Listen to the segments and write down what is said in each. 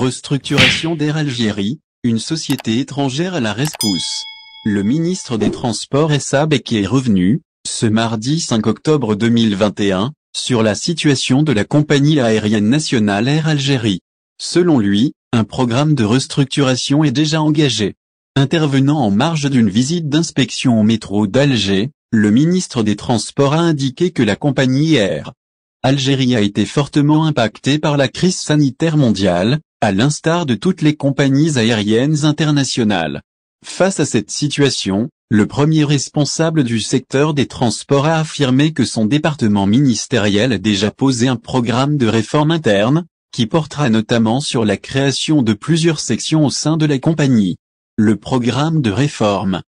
restructuration d'Air Algérie, une société étrangère à la rescousse. Le ministre des Transports Essa qui est revenu, ce mardi 5 octobre 2021, sur la situation de la compagnie aérienne nationale Air Algérie. Selon lui, un programme de restructuration est déjà engagé. Intervenant en marge d'une visite d'inspection au métro d'Alger, le ministre des Transports a indiqué que la compagnie Air Algérie a été fortement impactée par la crise sanitaire mondiale, à l'instar de toutes les compagnies aériennes internationales. Face à cette situation, le premier responsable du secteur des transports a affirmé que son département ministériel a déjà posé un programme de réforme interne, qui portera notamment sur la création de plusieurs sections au sein de la compagnie. Le programme de réforme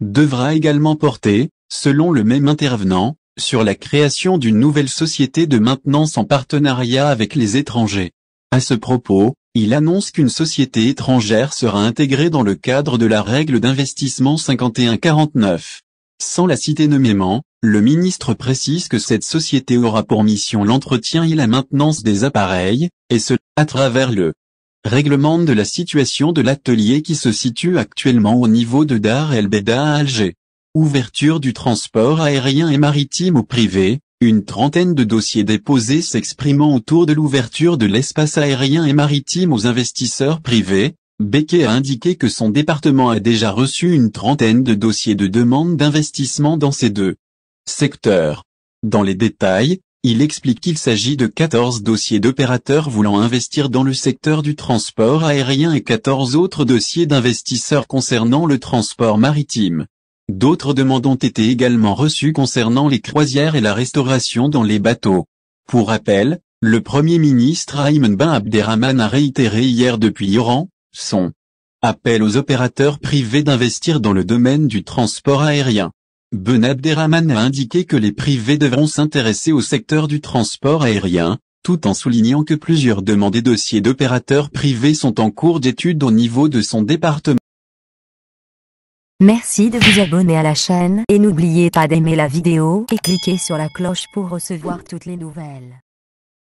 devra également porter, selon le même intervenant, sur la création d'une nouvelle société de maintenance en partenariat avec les étrangers. À ce propos, il annonce qu'une société étrangère sera intégrée dans le cadre de la règle d'investissement 5149. Sans la citer nommément, le ministre précise que cette société aura pour mission l'entretien et la maintenance des appareils, et ce, à travers le règlement de la situation de l'atelier qui se situe actuellement au niveau de Dar el Beda à Alger. Ouverture du transport aérien et maritime au privé, une trentaine de dossiers déposés s'exprimant autour de l'ouverture de l'espace aérien et maritime aux investisseurs privés, Becquet a indiqué que son département a déjà reçu une trentaine de dossiers de demande d'investissement dans ces deux secteurs. Dans les détails, il explique qu'il s'agit de 14 dossiers d'opérateurs voulant investir dans le secteur du transport aérien et 14 autres dossiers d'investisseurs concernant le transport maritime. D'autres demandes ont été également reçues concernant les croisières et la restauration dans les bateaux. Pour rappel, le Premier ministre Ayman Ben Abderrahman a réitéré hier depuis Oran, son appel aux opérateurs privés d'investir dans le domaine du transport aérien. Ben Abderrahman a indiqué que les privés devront s'intéresser au secteur du transport aérien, tout en soulignant que plusieurs demandes et dossiers d'opérateurs privés sont en cours d'étude au niveau de son département. Merci de vous abonner à la chaîne et n'oubliez pas d'aimer la vidéo et cliquez sur la cloche pour recevoir toutes les nouvelles.